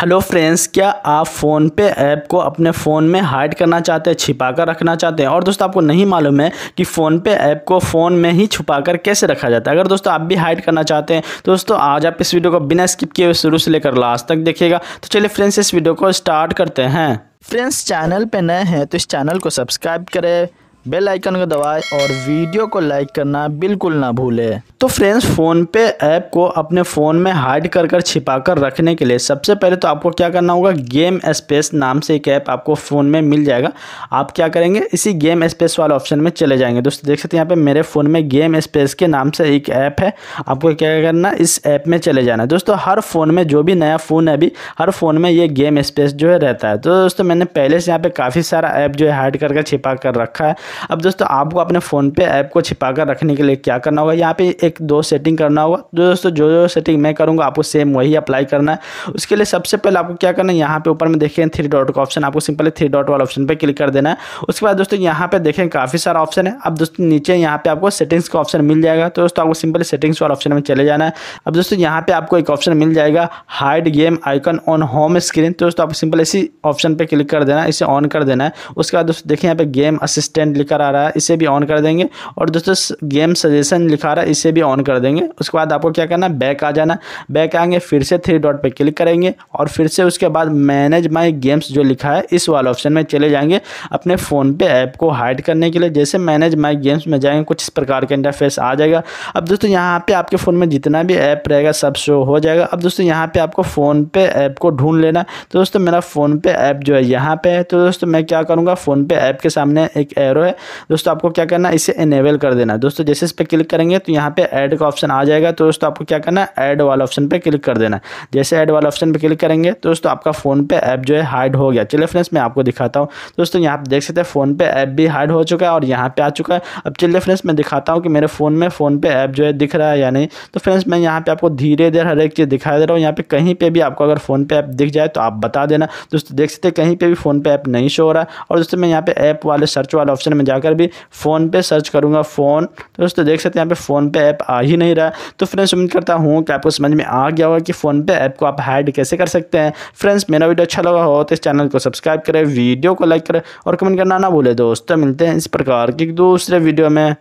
hello friends क्या आप phone पे ऐप को अपने फ़ोन में हाइड करना चाहते हैं छिपा कर रखना चाहते हैं और दोस्तों आपको नहीं मालूम है कि फ़ोन पे ऐप को फ़ोन में ही छुपा कर कैसे रखा जाता है अगर दोस्तों आप भी हाइड करना चाहते हैं तो दोस्तों आज आप इस वीडियो को बिना स्किप किए हुए शुरू से लेकर लास्ट तक देखिएगा तो चलिए फ्रेंड्स इस वीडियो को स्टार्ट करते हैं फ्रेंड्स चैनल पर नए हैं तो इस चैनल को सब्सक्राइब करें बेल आइकन को दबाएं और वीडियो को लाइक करना बिल्कुल ना भूलें तो फ्रेंड्स फ़ोन पे ऐप को अपने फ़ोन में हाइड कर कर छिपा कर रखने के लिए सबसे पहले तो आपको क्या करना होगा गेम स्पेस नाम से एक ऐप आपको फ़ोन में मिल जाएगा आप क्या करेंगे इसी गेम स्पेस वाले ऑप्शन में चले जाएंगे दोस्तों देख सकते हैं यहाँ पे मेरे फ़ोन में गेम स्पेस के नाम से एक ऐप है आपको क्या करना इस ऐप में चले जाना है दोस्तों हर फ़ोन में जो भी नया फ़ोन है अभी हर फ़ोन में ये गेम स्पेस जो है रहता है तो दोस्तों मैंने पहले से यहाँ पर काफ़ी सारा ऐप जो है हाइड कर कर छिपा कर रखा है अब दोस्तों आपको अपने फ़ोन पे ऐप को छिपा कर रखने के लिए क्या करना होगा यहाँ पे एक दो सेटिंग करना होगा जो तो दोस्तों जो जो सेटिंग मैं करूँगा आपको सेम वही अप्लाई करना है उसके लिए सबसे पहले आपको क्या करना है यहाँ पे ऊपर में देखें थ्री डॉट का ऑप्शन आपको सिंपली थ्री डॉट वाला ऑप्शन पर क्लिक कर देना है उसके बाद दोस्तों यहाँ पर देखें काफ़ी सारा ऑप्शन है अब दोस्तों नीचे यहाँ पर आपको सेटिंग्स का ऑप्शन मिल जाएगा तो दोस्तों आपको सिंपली सेटिंग्स वाला ऑप्शन में चले जाना है अब दोस्तों यहाँ पर आपको एक ऑप्शन मिल जाएगा hide game icon on home screen तो दोस्तों आपको सिंपल इसी ऑप्शन पर क्लिक कर देना इसे ऑन कर देना है उसके बाद दोस्तों देखें यहाँ पे गेम असिस्टेंट लिखा आ रहा है इसे भी ऑन कर देंगे और दोस्तों गेम सजेशन लिखा रहा है इसे भी ऑन कर देंगे उसके बाद आपको क्या करना है बैक आ जाना बैक आएंगे फिर से थ्री डॉट पर क्लिक करेंगे और फिर से उसके बाद मैनेज माई गेम्स जो लिखा है इस वाले ऑप्शन में चले जाएंगे अपने फ़ोन पे ऐप को हाइड करने के लिए जैसे मैनेज माई गेम्स में जाएंगे कुछ इस प्रकार का इंटरफेस आ जाएगा अब दोस्तों यहाँ पे आपके फ़ोन में जितना भी ऐप रहेगा सब शो हो जाएगा अब दोस्तों यहाँ पे आपको फ़ोन पे ऐप को ढूंढ लेना तो दोस्तों मेरा फ़ोन पे ऐप जो है यहाँ पे है तो दोस्तों मैं क्या करूँगा फ़ोन पे ऐप के सामने एक एरो है दोस्तों आपको क्या करना इसे इनेबल कर देना दोस्तों जैसे इस पर क्लिक करेंगे तो यहाँ पे ऐड का ऑप्शन आ जाएगा तो दोस्तों आपको क्या करना है ऐड वाला ऑप्शन पर क्लिक कर देना जैसे ऐड वाला ऑप्शन पर क्लिक करेंगे तो दोस्तों आपका फ़ोन पे ऐप जो है हाइड हो गया चलिए फ्रेंड्स मैं आपको दिखाता हूँ दोस्तों यहाँ देख सकते हैं फ़ोन पे ऐप भी हाइड हो चुका है और यहाँ पे आ चुका है अब चलिए फ्रेंड्स मैं दिखाता हूँ कि मेरे फ़ोन में फ़ोन पे ऐप जो है दिख रहा है या नहीं तो फ्रेंड्स मैं यहाँ पे आपको धीरे धीरे हर एक चीज़ दिखाई दे रहा हूँ यहाँ पे कहीं पर भी आपको अगर फ़ोन पे ऐप दिख जाए तो आप बता देना दोस्तों देख सकते कहीं पर भी फ़ोन पे ऐप नहीं शो हो रहा और दोस्तों मैं यहाँ पे ऐप वाले सर्च वाला ऑप्शन में जाकर भी फ़ोन पे सर्च करूँगा फ़ोन तो दोस्तों देख सकते हैं यहाँ पे फ़ोन पे ऐप आ ही नहीं रहा तो फ्रेंड्स उम्मीद करता हूँ कि आपको समझ में आ गया होगा कि फ़ोन पे ऐप को आप हाइड कैसे कर सकते हैं फ्रेंड्स मेरा वीडियो अच्छा लगा हो तो इस चैनल को सब्सक्राइब करें वीडियो को लाइक करें और कमेंट करना ना भूलें दोस्तों मिलते हैं इस प्रकार की दूसरे वीडियो में